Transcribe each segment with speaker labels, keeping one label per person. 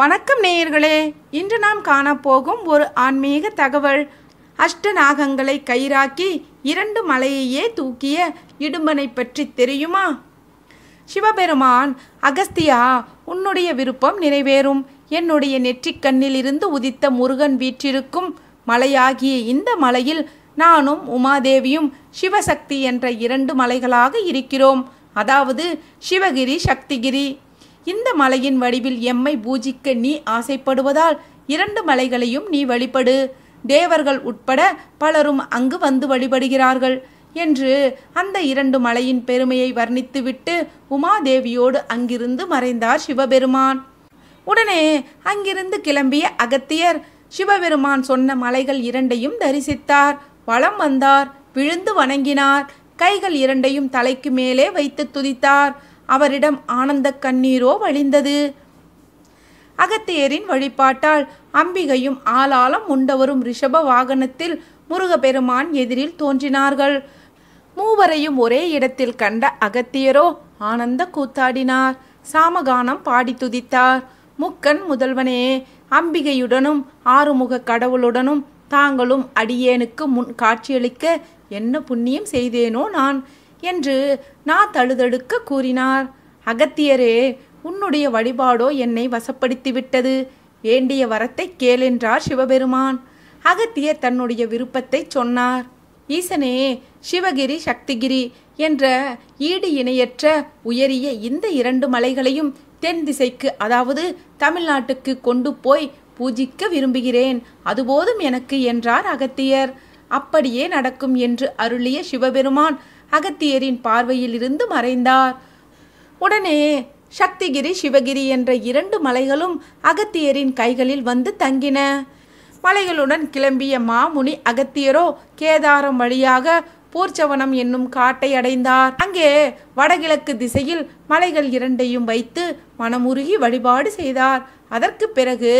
Speaker 1: வணக்கம் நேயர்களே இன்று நாம் காணப்போகும் ஒரு ஆன்மீக தகவல் அஷ்டநாகங்களை கயிறாக்கி இரண்டு மலையையே தூக்கிய இடும்பனை பற்றி தெரியுமா சிவபெருமான் அகஸ்தியா உன்னுடைய விருப்பம் நிறைவேறும் என்னுடைய நெற்றிக்கண்ணில் இருந்து உதித்த முருகன் வீற்றிருக்கும் மலையாகிய இந்த மலையில் நானும் உமாதேவியும் சிவசக்தி என்ற இரண்டு மலைகளாக இருக்கிறோம் அதாவது சிவகிரி சக்திகிரி இந்த மலையின் வடிவில் எம்மை பூஜிக்க நீ ஆசைப்படுவதால் இரண்டு மலைகளையும் நீ வழிபடு தேவர்கள் உட்பட பலரும் அங்கு வந்து வழிபடுகிறார்கள் என்று அந்த இரண்டு மலையின் பெருமையை வர்ணித்துவிட்டு உமாதேவியோடு அங்கிருந்து மறைந்தார் சிவபெருமான் உடனே அங்கிருந்து கிளம்பிய அகத்தியர் சிவபெருமான் சொன்ன மலைகள் இரண்டையும் தரிசித்தார் வளம் வந்தார் விழுந்து வணங்கினார் கைகள் இரண்டையும் தலைக்கு மேலே வைத்து துதித்தார் அவரிடம் ஆனந்த கண்ணீரோ வழிந்தது அகத்தியரின் வழிபாட்டால் அம்பிகையும் ஆளாலம் உண்டவரும் ரிஷப வாகனத்தில் முருகப்பெருமான் எதிரில் தோன்றினார்கள் மூவரையும் ஒரே இடத்தில் கண்ட அகத்தியரோ ஆனந்த கூத்தாடினார் சாமகானம் பாடி துதித்தார் முக்கன் முதல்வனே அம்பிகையுடனும் ஆறுமுக கடவுளுடனும் தாங்களும் அடியேனுக்கு முன் காட்சியளிக்க என்ன புண்ணியம் செய்தேனோ நான் என்று நா தழுதழுக்க கூறினார் அகத்தியரே உன்னுடைய வழிபாடோ என்னை வசப்படுத்திவிட்டது வேண்டிய வரத்தை கேளென்றார் சிவபெருமான் அகத்தியர் தன்னுடைய விருப்பத்தை சொன்னார் ஈசனே சிவகிரி சக்திகிரி என்ற ஈடு இணையற்ற உயரிய இந்த இரண்டு மலைகளையும் தென் திசைக்கு அதாவது தமிழ்நாட்டுக்கு கொண்டு போய் பூஜிக்க விரும்புகிறேன் அதுபோதும் எனக்கு என்றார் அகத்தியர் அப்படியே நடக்கும் என்று அருளிய சிவபெருமான் அகத்தியரின் பார்வையில் இருந்து மறைந்தார் உடனே சக்திகிரி சிவகிரி என்ற இரண்டு மலைகளும் அகத்தியரின் கைகளில் வந்து தங்கின மலைகளுடன் கிளம்பிய மாமுனி அகத்தியரோ கேதாரம் வழியாக பூர்ச்சவனம் என்னும் காட்டை அடைந்தார் அங்கே வடகிழக்கு திசையில் மலைகள் இரண்டையும் வைத்து மனமுருகி வழிபாடு செய்தார் அதற்கு பிறகு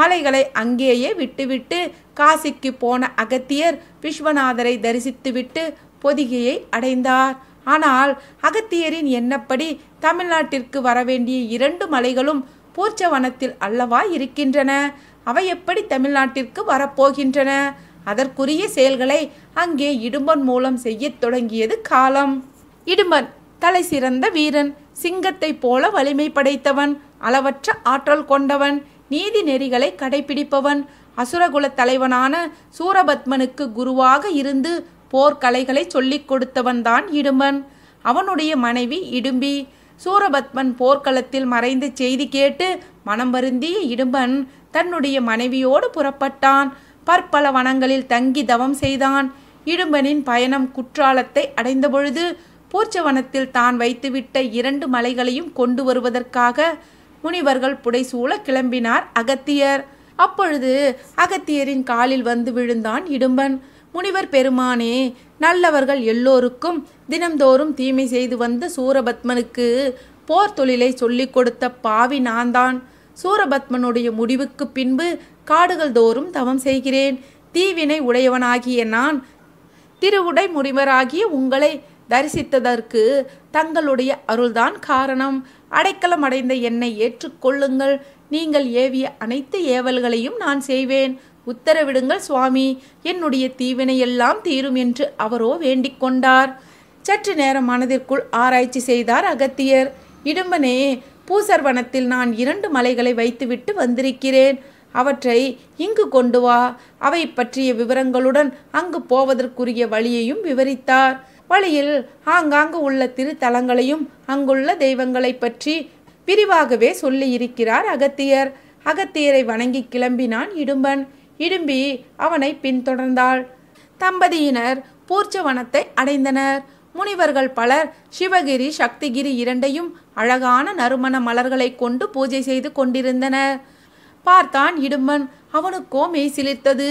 Speaker 1: மலைகளை அங்கேயே விட்டுவிட்டு காசிக்கு போன அகத்தியர் விஸ்வநாதரை தரிசித்துவிட்டு பொதிகையை அடைந்தார் ஆனால் அகத்தியரின் எண்ணப்படி தமிழ்நாட்டிற்கு வரவேண்டிய இரண்டு மலைகளும் பூர்ச்சவனத்தில் அல்லவா இருக்கின்றன அவை எப்படி தமிழ்நாட்டிற்கு வரப்போகின்றன அதற்குரிய செயல்களை அங்கே இடும்பன் மூலம் செய்யத் தொடங்கியது காலம் இடும்பன் தலை சிறந்த வீரன் சிங்கத்தைப் போல வலிமை படைத்தவன் அளவற்ற ஆற்றல் கொண்டவன் நீதி நெறிகளை கடைபிடிப்பவன் அசுரகுல தலைவனான சூரபத்மனுக்கு குருவாக இருந்து போர்க்கலைகளை சொல்லிக் கொடுத்தவன்தான் இடும்பன் அவனுடைய மனைவி இடும்பி சூரபத்மன் போர்க்களத்தில் மறைந்த செய்தி கேட்டு மனம் வருந்திய இடும்பன் தன்னுடைய மனைவியோடு புறப்பட்டான் பற்பல வனங்களில் தங்கி தவம் செய்தான் இடும்பனின் பயணம் குற்றாலத்தை அடைந்தபொழுது பூர்ச்சவனத்தில் தான் வைத்துவிட்ட இரண்டு மலைகளையும் கொண்டு வருவதற்காக முனிவர்கள் புடைசூழ கிளம்பினார் அகத்தியர் அப்பொழுது அகத்தியரின் காலில் வந்து விழுந்தான் இடும்பன் முனிவர் பெருமானே நல்லவர்கள் எல்லோருக்கும் தினம்தோறும் தீமை செய்து வந்த சூரபத்மனுக்கு போர் தொழிலை சொல்லிக் கொடுத்த பாவி நான்தான் சூரபத்மனுடைய முடிவுக்கு பின்பு காடுகள் தோறும் தவம் செய்கிறேன் தீவினை உடையவனாகிய நான் திருவுடை முனிவராகிய உங்களை தரிசித்ததற்கு தங்களுடைய அருள்தான் காரணம் அடைக்கலம் அடைந்த என்னை ஏற்றுக்கொள்ளுங்கள் நீங்கள் ஏவிய அனைத்து ஏவல்களையும் நான் செய்வேன் உத்தரவிடுங்கள் சுவாமி என்னுடைய தீவினையெல்லாம் தீரும் என்று அவரோ வேண்டிக் கொண்டார் சற்று நேரம் மனதிற்குள் ஆராய்ச்சி செய்தார் அகத்தியர் இடும்பனே பூசர் வனத்தில் நான் இரண்டு மலைகளை வைத்துவிட்டு வந்திருக்கிறேன் அவற்றை இங்கு கொண்டு வா அவை பற்றிய விவரங்களுடன் அங்கு போவதற்குரிய வழியையும் விவரித்தார் வழியில் ஆங்காங்கு உள்ள திருத்தலங்களையும் அங்குள்ள தெய்வங்களை பற்றி விரிவாகவே சொல்லியிருக்கிறார் அகத்தியர் அகத்தியரை வணங்கி கிளம்பினான் இடும்பன் இடும்பி அவனை பின்தொடர்ந்தாள் தம்பதியினர் பூர்ச்சவனத்தை அடைந்தனர் முனிவர்கள் பலர் சிவகிரி சக்திகிரி இரண்டையும் அழகான நறுமண மலர்களை கொண்டு பூஜை செய்து கொண்டிருந்தனர் பார்த்தான் இடும்பன் அவனுக்கோ மெய் சிலிர்த்தது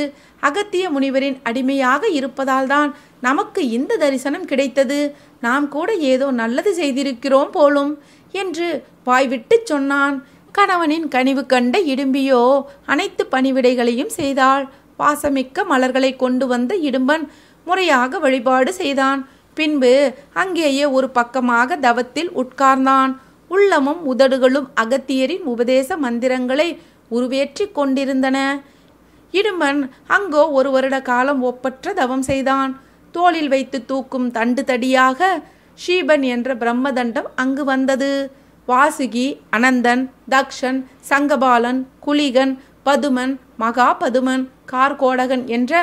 Speaker 1: அகத்திய முனிவரின் அடிமையாக இருப்பதால்தான் நமக்கு இந்த தரிசனம் கிடைத்தது நாம் கூட ஏதோ நல்லது செய்திருக்கிறோம் போலும் என்று வாய்விட்டு சொன்னான் கணவனின் கனிவு கண்ட இடும்பியோ அனைத்து பணிவிடைகளையும் செய்தாள் பாசமிக்க மலர்களை கொண்டு வந்த இடும்பன் முறையாக வழிபாடு செய்தான் பின்பு அங்கேயே ஒரு பக்கமாக தவத்தில் உட்கார்ந்தான் உள்ளமும் உதடுகளும் அகத்தியரின் உபதேச மந்திரங்களை உருவேற்றி கொண்டிருந்தன இடும்பன் அங்கோ ஒரு வருட காலம் ஒப்பற்ற தவம் செய்தான் தோளில் வைத்து தூக்கும் தண்டு தடியாக ஷீபன் என்ற பிரம்மதண்டம் அங்கு வந்தது வாசுகி அனந்தன் தக்ஷன் சங்கபாலன் குலிகன் பதுமன் மகா பதுமன் கார்கோடகன் என்ற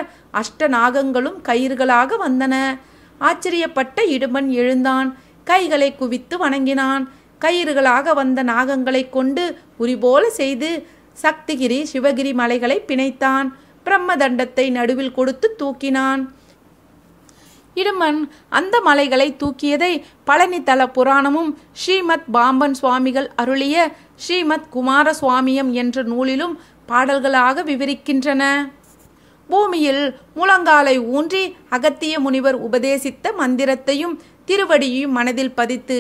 Speaker 1: அஷ்டநாகங்களும் கயிறுகளாக வந்தன ஆச்சரியப்பட்ட இடுமன் எழுந்தான் கைகளை குவித்து வணங்கினான் கயிறுகளாக வந்த நாகங்களை கொண்டு உரிபோல செய்து சக்திகிரி சிவகிரி மலைகளை பிணைத்தான் பிரம்மதண்டத்தை நடுவில் கொடுத்து தூக்கினான் இடுமன் அந்த மலைகளை தூக்கியதை பழனித்தல புராணமும் ஸ்ரீமத் பாம்பன் சுவாமிகள் அருளிய ஸ்ரீமத் குமார சுவாமியம் என்ற நூலிலும் பாடல்களாக விவரிக்கின்றன பூமியில் முழங்காலை ஊன்றி அகத்திய முனிவர் உபதேசித்த மந்திரத்தையும் திருவடியையும் மனதில் பதித்து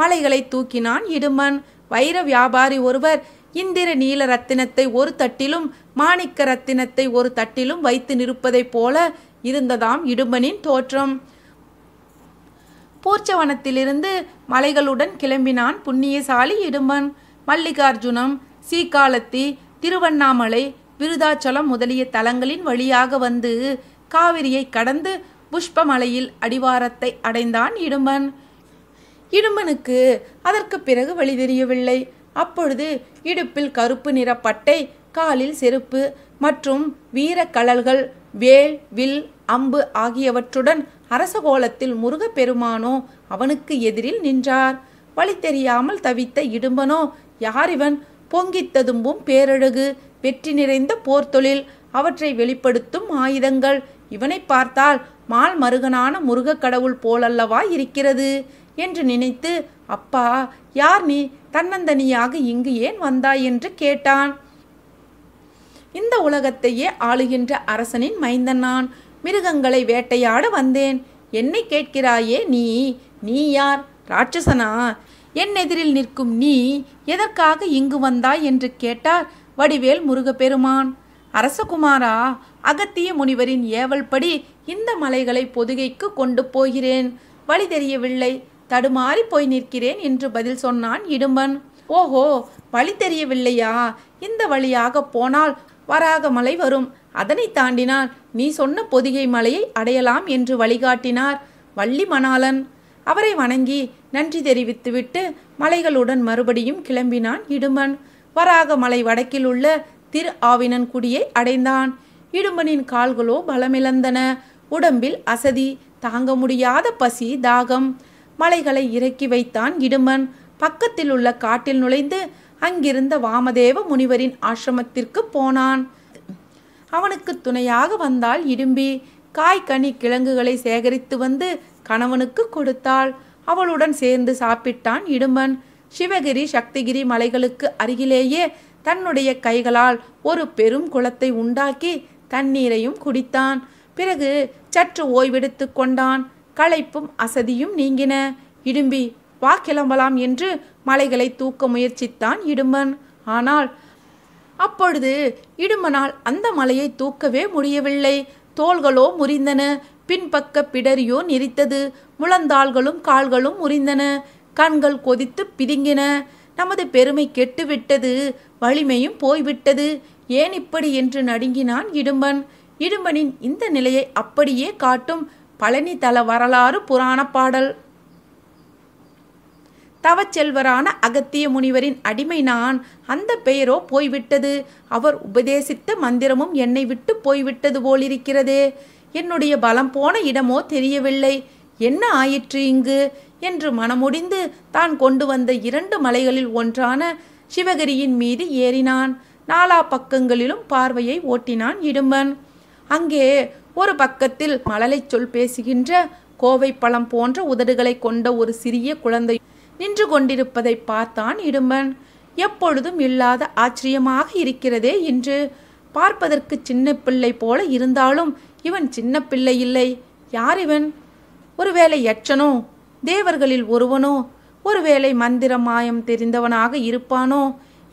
Speaker 1: மலைகளை தூக்கினான் இடுமன் வைர வியாபாரி ஒருவர் இந்திர நீல ரத்தினத்தை ஒரு தட்டிலும் மாணிக்க ரத்தினத்தை ஒரு தட்டிலும் வைத்து நிற்பதைப் போல இருந்ததாம் இடும்பனின் தோற்றம் பூர்ச்சவனத்திலிருந்து மலைகளுடன் கிளம்பினான் புண்ணியசாலி இடும்பன் மல்லிகார்ஜுனம் சீக்காலத்தி திருவண்ணாமலை விருதாச்சலம் முதலிய தலங்களின் வழியாக வந்து காவிரியை கடந்து புஷ்பமலையில் அடிவாரத்தை அடைந்தான் இடும்பன் இடும்பனுக்கு அதற்கு பிறகு வழி தெரியவில்லை அப்பொழுது இடுப்பில் கருப்பு நிற பட்டை காலில் செருப்பு மற்றும் வீரக்கழல்கள் வேல் வில் அம்பு ஆகியவற்றுடன் அரசகோலத்தில் முருகப்பெருமானோ அவனுக்கு எதிரில் நின்றார் வழி தெரியாமல் தவித்த இடும்பனோ யார் இவன் பொங்கி ததும்பும் பேரழகு வெற்றி நிறைந்த போர்த்தொழில் அவற்றை வெளிப்படுத்தும் ஆயுதங்கள் இவனை பார்த்தால் மால் மருகனான முருகக் கடவுள் போலல்லவா இருக்கிறது என்று நினைத்து அப்பா யார் நீ தன்னந்தனியாக இங்கு ஏன் வந்தாய் என்று கேட்டான் இந்த உலகத்தையே ஆளுகின்ற அரசனின் மைந்தன் நான் மிருகங்களை வேட்டையாட வந்தேன் என்னை கேட்கிறாயே நீ நீ யார் ராட்சசனா என் எதிரில் நிற்கும் நீ எதற்காக இங்கு வந்தாய் என்று கேட்டார் வடிவேல் முருகப்பெருமான் அரசகுமாரா அகத்திய முனிவரின் ஏவல்படி இந்த மலைகளை பொதுகைக்கு கொண்டு போகிறேன் வழி தெரியவில்லை தடுமாறி போய் நிற்கிறேன் என்று பதில் சொன்னான் இடும்பன் ஓஹோ வழி தெரியவில்லையா இந்த வழியாக போனால் வராக மலை வரும் அதனை தாண்டினால் நீ சொன்ன பொதிகை மலையை அடையலாம் என்று வழிகாட்டினார் வள்ளி மணாலன் அவரை வணங்கி நன்றி தெரிவித்துவிட்டு மலைகளுடன் மறுபடியும் கிளம்பினான் இடுமன் வராக மலை வடக்கில் உள்ள திரு ஆவினன் குடியை அடைந்தான் இடுமனின் கால்களோ பலமிழந்தன உடம்பில் அசதி தாங்க முடியாத பசி தாகம் மலைகளை இறக்கி வைத்தான் இடுமன் பக்கத்தில் உள்ள காட்டில் நுழைந்து அங்கிருந்த வாமதேவ முனிவரின் ஆசிரமத்திற்கு போனான் அவனுக்கு துணையாக வந்தாள் இடும்பி காய்கனி கிழங்குகளை சேகரித்து வந்து கணவனுக்கு கொடுத்தாள் அவளுடன் சேர்ந்து சாப்பிட்டான் இடும்பன் சிவகிரி சக்திகிரி மலைகளுக்கு அருகிலேயே தன்னுடைய கைகளால் ஒரு பெரும் குளத்தை உண்டாக்கி தண்ணீரையும் குடித்தான் பிறகு சற்று ஓய்வெடுத்து கொண்டான் களைப்பும் அசதியும் நீங்கின இடும்பி வா கிளம்பலாம் என்று மலைகளை தூக்க முயற்சித்தான் இடும்பன் ஆனால் அப்பொழுது இடும்பனால் அந்த மலையை தூக்கவே முடியவில்லை தோள்களோ முறிந்தன பின்பக்க பிடரியோ நெறித்தது முழந்தாள்களும் கால்களும் முறிந்தன கண்கள் கொதித்து பிதுங்கின நமது பெருமை கெட்டுவிட்டது வலிமையும் போய்விட்டது ஏன் இப்படி என்று நடுங்கினான் இடும்பன் இடும்பனின் இந்த நிலையை அப்படியே காட்டும் பழனி தல வரலாறு புராண பாடல் தவச்செல்வரான அகத்திய முனிவரின் அடிமை நான் அந்த பெயரோ போய்விட்டது அவர் உபதேசித்த மந்திரமும் என்னை விட்டு போய்விட்டது போலிருக்கிறதே என்னுடைய பலம் போன இடமோ தெரியவில்லை என்ன ஆயிற்று இங்கு என்று மனமுடிந்து தான் கொண்டு வந்த இரண்டு மலைகளில் ஒன்றான சிவகிரியின் மீது ஏறினான் நாலா பக்கங்களிலும் பார்வையை ஓட்டினான் இடும்பன் அங்கே ஒரு பக்கத்தில் மழலை சொல் பேசுகின்ற கோவை பழம் போன்ற உதடுகளை கொண்ட ஒரு சிறிய குழந்தை நின்று கொண்டிருப்பதை பார்த்தான் இடும்பன் எப்பொழுதும் இல்லாத ஆச்சரியமாக இருக்கிறதே என்று பார்ப்பதற்கு சின்ன பிள்ளை போல இருந்தாலும் இவன் சின்ன பிள்ளை இல்லை யார் இவன் ஒருவேளை எச்சனோ தேவர்களில் ஒருவனோ ஒருவேளை மந்திர மாயம் தெரிந்தவனாக இருப்பானோ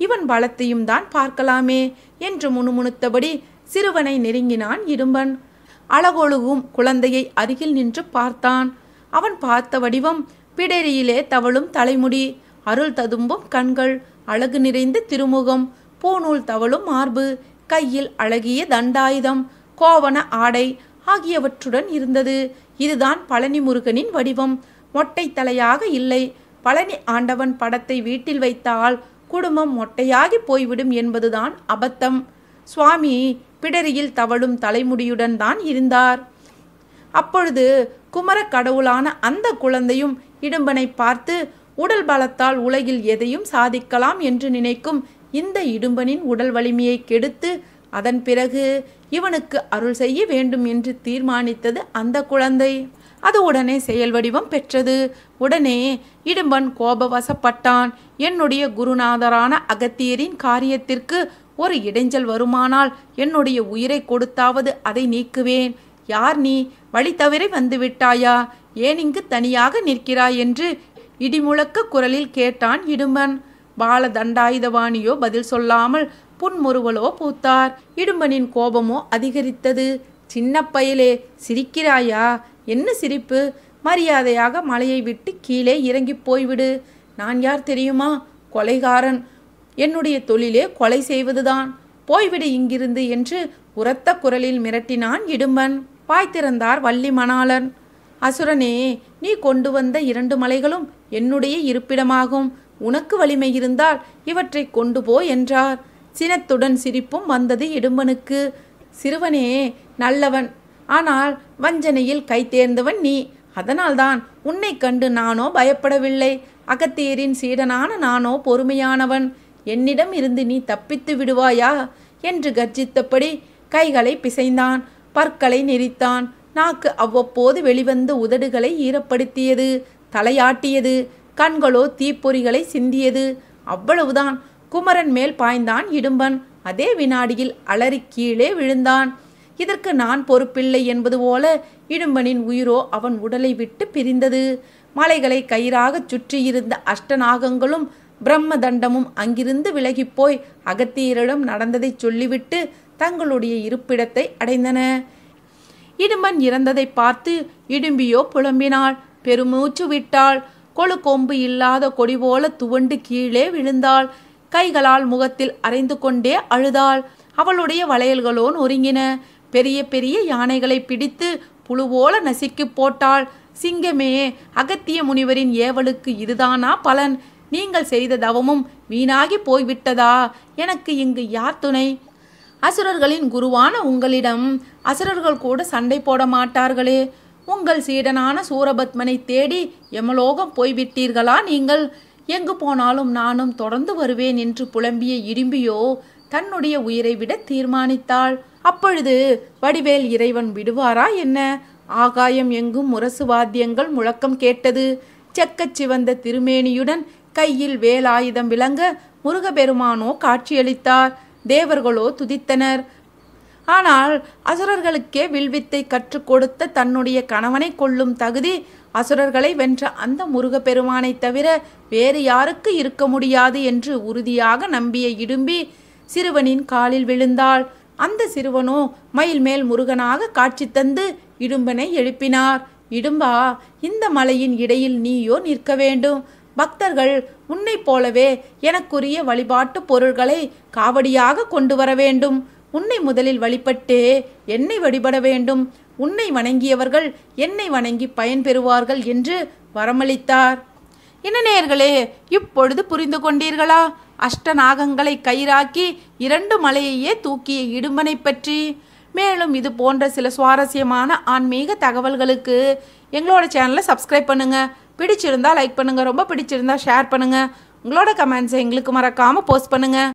Speaker 1: இவன் பலத்தையும் தான் பார்க்கலாமே என்று முணுமுணுத்தபடி சிறுவனை நெருங்கினான் இடும்பன் அழகொழுகும் குழந்தையை அருகில் நின்று பார்த்தான் அவன் பார்த்த வடிவம் பிடரியிலே தவழும் தலைமுடி அருள் ததும்பும் கண்கள் அழகு நிறைந்த திருமுகம் பூநூல் தவழும் மார்பு கையில் அழகிய தண்டாயுதம் கோவண ஆடை ஆகியவற்றுடன் இருந்தது இதுதான் பழனி முருகனின் வடிவம் மொட்டை தலையாக இல்லை பழனி ஆண்டவன் படத்தை வீட்டில் வைத்தால் குடும்பம் மொட்டையாகி போய்விடும் என்பதுதான் அபத்தம் சுவாமி பிடரியில் தவழும் தலைமுடியுடன் தான் இருந்தார் அப்பொழுது குமர கடவுளான அந்த குழந்தையும் இடும்பனை பார்த்து உடல் பலத்தால் உலகில் எதையும் சாதிக்கலாம் என்று நினைக்கும் இந்த இடும்பனின் உடல் வலிமையை கெடுத்து அதன் பிறகு இவனுக்கு அருள் செய்ய வேண்டும் என்று தீர்மானித்தது அந்த குழந்தை அது உடனே செயல் வடிவம் பெற்றது உடனே இடும்பன் கோபவசப்பட்டான் என்னுடைய குருநாதரான அகத்தியரின் காரியத்திற்கு ஒரு இடைஞ்சல் வருமானால் என்னுடைய உயிரை கொடுத்தாவது அதை நீக்குவேன் யார் நீ வழி தவிர வந்துவிட்டாயா ஏன் இங்கு தனியாக நிற்கிறாய் என்று இடிமுழக்க குரலில் கேட்டான் இடும்பன் பால தண்டாயுதவாணியோ பதில் சொல்லாமல் புன்முறுவலோ பூத்தார் இடும்பனின் கோபமோ அதிகரித்தது சின்ன பயலே சிரிக்கிறாயா என்ன சிரிப்பு மரியாதையாக மலையை விட்டு கீழே இறங்கி போய்விடு நான் யார் தெரியுமா கொலைகாரன் என்னுடைய தொழிலே கொலை செய்வதுதான் போய்விடு இங்கிருந்து என்று உரத்த குரலில் மிரட்டினான் இடும்பன் பாய்த்திறந்தார் வள்ளி மணாளன் அசுரனே நீ கொண்டு வந்த இரண்டு மலைகளும் என்னுடைய இருப்பிடமாகும் உனக்கு வலிமை இருந்தால் இவற்றை கொண்டு போ என்றார் சினத்துடன் சிரிப்பும் வந்தது இடும்பனுக்கு சிறுவனே நல்லவன் ஆனால் வஞ்சனையில் கைத்தேர்ந்தவன் நீ அதனால்தான் உன்னை கண்டு நானோ பயப்படவில்லை அகத்தியரின் சீடனான நானோ பொறுமையானவன் என்னிடம் இருந்து நீ தப்பித்து விடுவாயா என்று கர்ஜித்தபடி கைகளை பிசைந்தான் பற்களை நெறித்தான் நாக்கு அவ்வப்போது வெளிவந்து உதடுகளை ஈரப்படுத்தியது தலையாட்டியது கண்களோ தீப்பொறிகளை சிந்தியது அவ்வளவுதான் குமரன் மேல் பாய்ந்தான் இடும்பன் அதே வினாடியில் அலறி கீழே விழுந்தான் இதற்கு நான் பொறுப்பில்லை என்பது போல இடும்பனின் உயிரோ அவன் உடலை விட்டு பிரிந்தது மலைகளை கயிறாகச் சுற்றியிருந்த அஷ்டநாகங்களும் பிரம்ம தண்டமும் அங்கிருந்து விலகிப்போய் அகத்தியரிடம் நடந்ததை சொல்லிவிட்டு தங்களுடைய இருப்பிடத்தை அடைந்தன இடும்பன் இறந்ததை பார்த்து இடும்பியோ புலம்பினாள் பெருமூச்சு விட்டாள் கொழு கொம்பு இல்லாத கொடி போல துவண்டு கீழே விழுந்தாள் கைகளால் முகத்தில் அரைந்து கொண்டே அழுதாள் அவளுடைய வளையல்களோ நொறுங்கின பெரிய பெரிய யானைகளை பிடித்து புழுவோல போல நசுக்கி போட்டாள் சிங்கமே அகத்திய முனிவரின் ஏவலுக்கு இதுதானா பலன் நீங்கள் செய்த தவமும் வீணாகி போய்விட்டதா எனக்கு இங்கு யார் துணை அசுரர்களின் குருவான உங்களிடம் அசுரர்கள் கூட சண்டை போட மாட்டார்களே உங்கள் சீடனான சூரபத்மனை தேடி எமலோகம் போய்விட்டீர்களா நீங்கள் எங்கு போனாலும் நானும் தொடர்ந்து வருவேன் என்று புலம்பிய இடிம்பியோ தன்னுடைய உயிரை விட தீர்மானித்தாள் அப்பொழுது வடிவேல் இறைவன் விடுவாரா என்ன ஆகாயம் எங்கும் முரசு வாத்தியங்கள் முழக்கம் கேட்டது செக்கச் சிவந்த திருமேனியுடன் கையில் வேலாயுதம் விளங்க முருகபெருமானோ காட்சியளித்தார் தேவர்களோ துதித்தனர் ஆனால் அசுரர்களுக்கே வில்வித்தை கற்றுக் கொடுத்த தன்னுடைய கணவனை கொள்ளும் தகுதி அசுரர்களை வென்ற அந்த முருகப்பெருமானை தவிர வேறு யாருக்கு இருக்க முடியாது என்று உறுதியாக நம்பிய இடும்பி சிறுவனின் காலில் விழுந்தாள் அந்த சிறுவனோ மயில் மேல் முருகனாக காட்சி தந்து இடும்பனை எழுப்பினார் இடும்பா இந்த மலையின் இடையில் நீயோ நிற்க வேண்டும் பக்தர்கள் உன்னைப் போலவே எனக்குரிய வழிபாட்டு பொருள்களை காவடியாக கொண்டு வர வேண்டும் உன்னை முதலில் வழிபட்டு என்னை வழிபட வேண்டும் உன்னை வணங்கியவர்கள் என்னை வணங்கி பயன்பெறுவார்கள் என்று வரமளித்தார் என்ன நேர்களே இப்பொழுது புரிந்து கொண்டீர்களா அஷ்டநாகங்களை கயிறாக்கி இரண்டு மலையையே தூக்கிய இடும்பனை பற்றி மேலும் இது போன்ற சில சுவாரஸ்யமான ஆன்மீக தகவல்களுக்கு எங்களோட சேனலை சப்ஸ்கிரைப் பண்ணுங்கள் பிடிச்சிருந்தால் லைக் பண்ணுங்கள் ரொம்ப பிடிச்சிருந்தா ஷேர் பண்ணுங்கள் உங்களோட கமெண்ட்ஸை எங்களுக்கு மறக்காமல் போஸ்ட் பண்ணுங்கள்